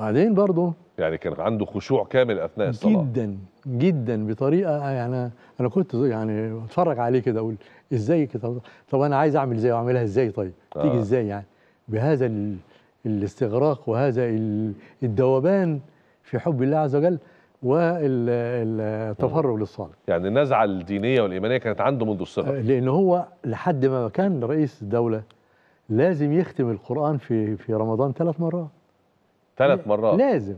بعدين برضه يعني كان عنده خشوع كامل اثناء الصلاه جدا جدا بطريقه يعني انا كنت يعني اتفرج عليه كده اقول ازاي كده طب انا عايز اعمل ازاي واعملها ازاي طيب آه. تيجي ازاي يعني بهذا الاستغراق وهذا الدوبان في حب الله عز وجل والتفرغ للصالح يعني النزعه الدينيه والايمانيه كانت عنده منذ الصغر آه، لان هو لحد ما كان رئيس الدوله لازم يختم القران في في رمضان ثلاث مرات ثلاث مرات لازم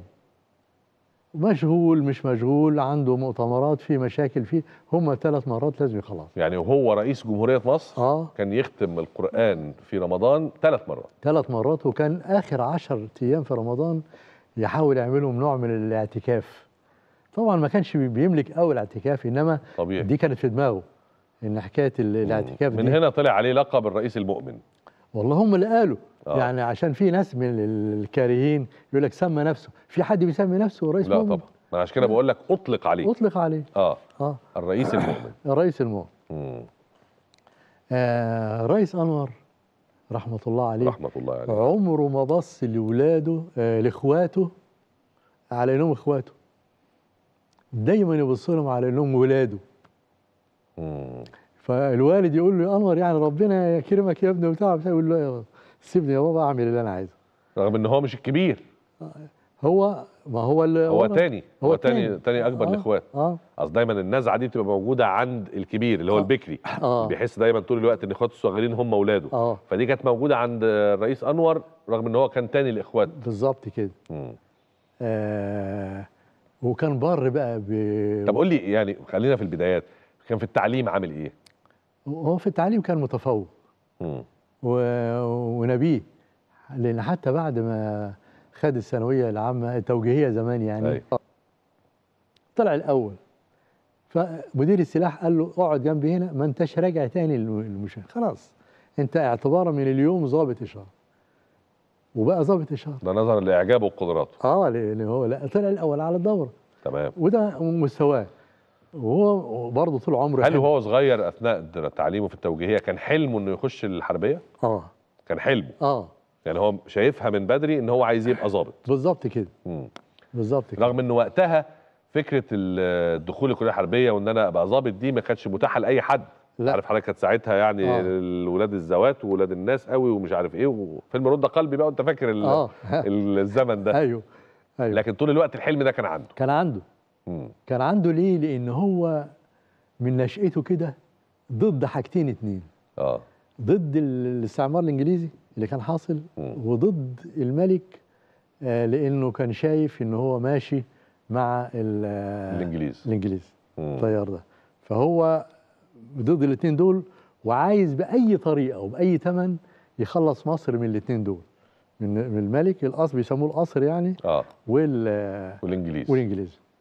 مشغول مش مشغول عنده مؤتمرات في مشاكل فيه هم ثلاث مرات لازم خلاص يعني وهو رئيس جمهورية مصر آه. كان يختم القرآن في رمضان ثلاث مرات ثلاث مرات وكان آخر عشر أيام في رمضان يحاول يعملهم نوع من الاعتكاف طبعا ما كانش بيملك أول اعتكاف إنما طبيعي. دي كانت في دماغه إن حكاية الاعتكاف من دي. هنا طلع عليه لقب الرئيس المؤمن والله هم اللي قالوا آه. يعني عشان في ناس من الكارهين يقول لك سمى نفسه في حد بيسمي نفسه رئيس لا مؤمن طبعا ما عشان كده بقول لك اطلق عليه اطلق عليه اه اه الرئيس المؤمن الرئيس المؤمن امم آه رئيس انور رحمه الله عليه رحمه الله عليه عمره ما بص لاولاده آه لاخواته على انهم اخواته دايما يبص لهم على انهم ولاده مم. فالوالد يقول له يا انور يعني ربنا يكرمك يا ابني وبتاع يقول له يا سيبني يا بابا اعمل اللي انا عايزه رغم ان هو مش الكبير هو ما هو هو تاني هو تاني تاني اكبر آه الاخوات اه اصل دايما النزعه دي بتبقى موجوده عند الكبير اللي هو آه البكري آه بيحس دايما طول الوقت ان اخواته الصغيرين هم اولاده آه فدي كانت موجوده عند الرئيس انور رغم ان هو كان تاني الاخوات بالظبط كده آه وكان بار بقى ب... طب قول لي يعني خلينا في البدايات كان في التعليم عامل ايه؟ هو في التعليم كان متفوق و... ونبيه لان حتى بعد ما خد الثانويه العامه التوجيهيه زمان يعني أي. طلع الاول فمدير السلاح قال له اقعد جنبي هنا ما انتش راجع تاني للمشاهد خلاص انت اعتبارا من اليوم ظابط اشاره وبقى ظابط اشاره ده نظرا لاعجابه وقدراته اه لان هو لا طلع الاول على الدوره تمام وده مستواه وهو برضه طول عمره هل وهو صغير اثناء تعليمه في التوجيهيه كان حلمه انه يخش الحربيه؟ اه كان حلمه اه يعني هو شايفها من بدري ان هو عايز يبقى ظابط بالظبط كده بالظبط كده رغم انه وقتها فكره الدخول الكليه الحربيه وان انا ابقى ظابط دي ما كانتش متاحه لاي حد لا عارف حضرتك كانت ساعتها يعني آه. الزوات وولاد الناس قوي ومش عارف ايه وفيلم رد قلبي بقى وانت فاكر آه. الزمن ده ايوه ايوه لكن طول الوقت الحلم ده كان عنده كان عنده مم. كان عنده ليه لان هو من نشأته كده ضد حاجتين اتنين اه ضد الاستعمار الانجليزي اللي كان حاصل مم. وضد الملك آه لانه كان شايف ان هو ماشي مع الانجليز الانجليز التيار ده فهو ضد الاثنين دول وعايز باي طريقه وباي ثمن يخلص مصر من الاثنين دول من الملك القصر بيسموه القصر يعني اه وال والانجليز والانجليز